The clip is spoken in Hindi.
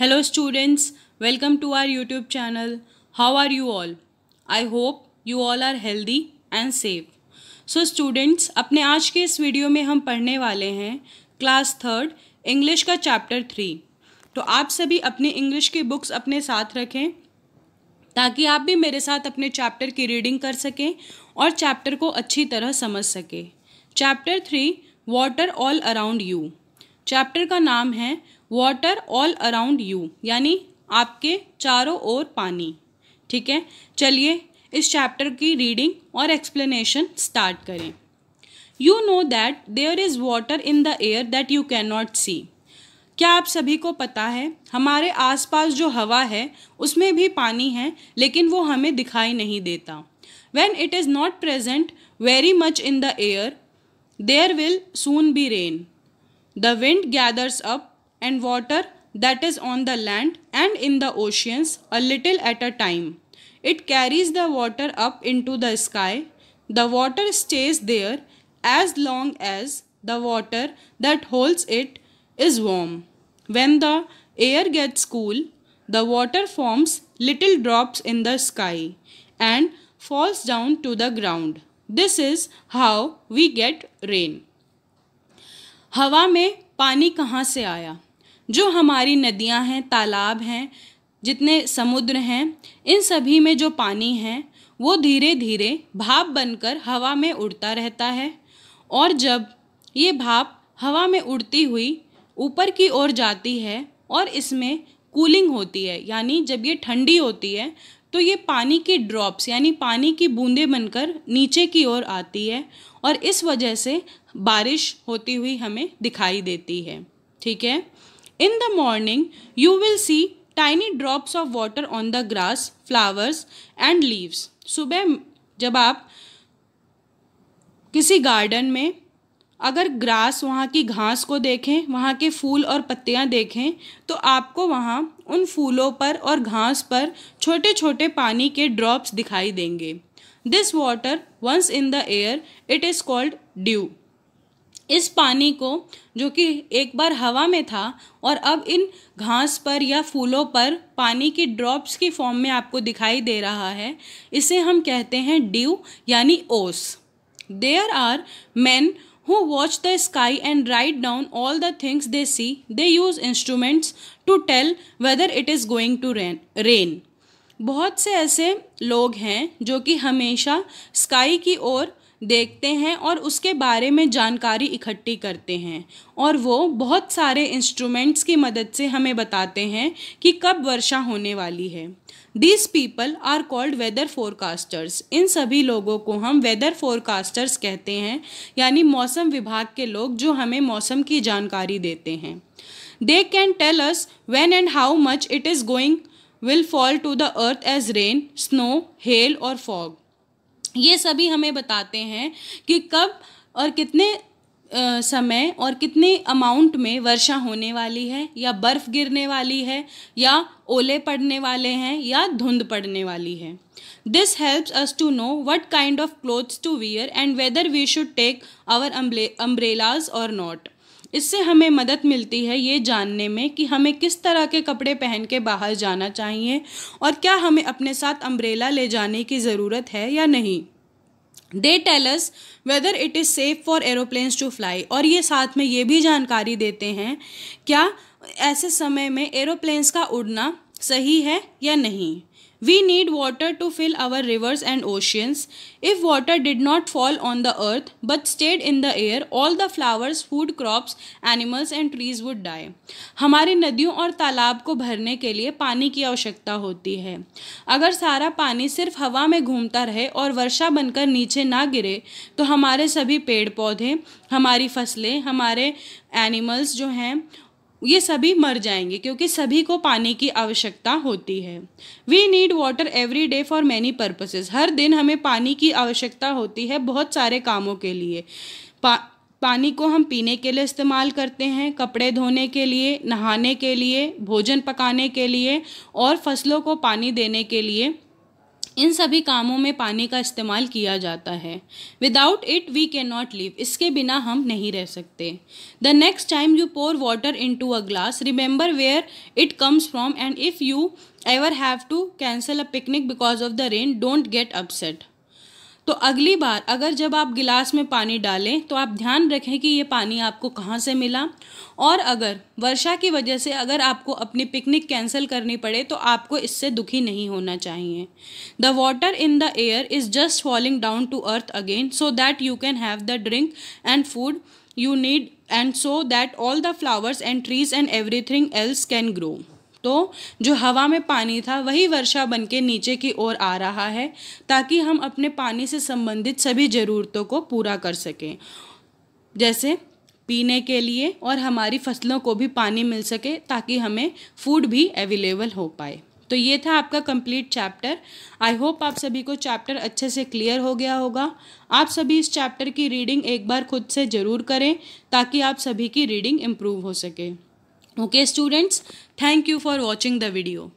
Hello students welcome to our YouTube channel how are you all I hope you all are healthy and safe so students अपने आज के इस वीडियो में हम पढ़ने वाले हैं क्लास थर्ड इंग्लिश का चैप्टर थ्री तो आप सभी अपने इंग्लिश की बुक्स अपने साथ रखें ताकि आप भी मेरे साथ अपने चैप्टर की रीडिंग कर सकें और चैप्टर को अच्छी तरह समझ सकें chapter three water all around you chapter का नाम है वाटर ऑल अराउंड यू यानी आपके चारों ओर पानी ठीक है चलिए इस चैप्टर की रीडिंग और एक्सप्लेनेशन स्टार्ट करें you know that there is water in the air that you can not see क्या आप सभी को पता है हमारे आसपास जो हवा है उसमें भी पानी है लेकिन वो हमें दिखाई नहीं देता when it is not present very much in the air there will soon be rain the wind gathers up and water that is on the land and in the oceans a little at a time. It carries the water up into the sky. The water stays there as long as the water that holds it is warm. When the air gets cool, the water forms little drops in the sky and falls down to the ground. This is how we get rain. हवा में पानी कहाँ से आया जो हमारी नदियाँ हैं तालाब हैं जितने समुद्र हैं इन सभी में जो पानी है वो धीरे धीरे भाप बनकर हवा में उड़ता रहता है और जब ये भाप हवा में उड़ती हुई ऊपर की ओर जाती है और इसमें कूलिंग होती है यानी जब ये ठंडी होती है तो ये पानी की ड्रॉप्स यानी पानी की बूंदें बनकर नीचे की ओर आती है और इस वजह से बारिश होती हुई हमें दिखाई देती है ठीक है In the morning, you will see tiny drops of water on the grass, flowers and leaves. सुबह जब आप किसी गार्डन में अगर ग्रास वहाँ की घास को देखें वहाँ के फूल और पत्तियाँ देखें तो आपको वहाँ उन फूलों पर और घास पर छोटे छोटे पानी के ड्रॉप्स दिखाई देंगे this water once in the air it is called dew इस पानी को जो कि एक बार हवा में था और अब इन घास पर या फूलों पर पानी की ड्रॉप्स की फॉर्म में आपको दिखाई दे रहा है इसे हम कहते हैं ड्यू यानी ओस there are men who watch the sky and write down all the things they see they use instruments to tell whether it is going to rain rain बहुत से ऐसे लोग हैं जो कि हमेशा स्काई की ओर देखते हैं और उसके बारे में जानकारी इकट्ठी करते हैं और वो बहुत सारे इंस्ट्रूमेंट्स की मदद से हमें बताते हैं कि कब वर्षा होने वाली है these people are called weather forecasters इन सभी लोगों को हम वेदर फोरकास्टर्स कहते हैं यानी मौसम विभाग के लोग जो हमें मौसम की जानकारी देते हैं they can tell us when and how much it is going will fall to the earth as rain snow hail और फॉग ये सभी हमें बताते हैं कि कब और कितने समय और कितने अमाउंट में वर्षा होने वाली है या बर्फ़ गिरने वाली है या ओले पड़ने वाले हैं या धुंध पड़ने वाली है this helps us to know what kind of clothes to wear and whether we should take our umbrellas और नॉट इससे हमें मदद मिलती है ये जानने में कि हमें किस तरह के कपड़े पहन के बाहर जाना चाहिए और क्या हमें अपने साथ अम्ब्रेला ले जाने की ज़रूरत है या नहीं they tells whether it is safe for aeroplanes to fly और ये साथ में ये भी जानकारी देते हैं क्या ऐसे समय में एरोप्लेन्स का उड़ना सही है या नहीं We need water to fill our rivers and oceans. If water did not fall on the earth but stayed in the air, all the flowers, food crops, animals and trees would die. हमारी नदियों और तालाब को भरने के लिए पानी की आवश्यकता होती है अगर सारा पानी सिर्फ हवा में घूमता रहे और वर्षा बनकर नीचे ना गिरे तो हमारे सभी पेड़ पौधे हमारी फसलें हमारे एनिमल्स जो हैं ये सभी मर जाएंगे क्योंकि सभी को पानी की आवश्यकता होती है we need water every day for many purposes हर दिन हमें पानी की आवश्यकता होती है बहुत सारे कामों के लिए पा पानी को हम पीने के लिए इस्तेमाल करते हैं कपड़े धोने के लिए नहाने के लिए भोजन पकाने के लिए और फसलों को पानी देने के लिए इन सभी कामों में पानी का इस्तेमाल किया जाता है without it we can not live इसके बिना हम नहीं रह सकते the next time you pour water into a glass remember where it comes from and if you ever have to cancel a picnic because of the rain don't get upset तो अगली बार अगर जब आप गिलास में पानी डालें तो आप ध्यान रखें कि ये पानी आपको कहाँ से मिला और अगर वर्षा की वजह से अगर आपको अपनी पिकनिक कैंसिल करनी पड़े तो आपको इससे दुखी नहीं होना चाहिए the water in the air is just falling down to earth again so that you can have the drink and food you need and so that all the flowers and trees and everything else can grow तो जो हवा में पानी था वही वर्षा बन के नीचे की ओर आ रहा है ताकि हम अपने पानी से संबंधित सभी ज़रूरतों को पूरा कर सकें जैसे पीने के लिए और हमारी फसलों को भी पानी मिल सके ताकि हमें फूड भी अवेलेबल हो पाए तो ये था आपका कंप्लीट चैप्टर आई होप आप सभी को चैप्टर अच्छे से क्लियर हो गया होगा आप सभी इस चैप्टर की रीडिंग एक बार खुद से ज़रूर करें ताकि आप सभी की रीडिंग इम्प्रूव हो सके Okay students, thank you for watching the video.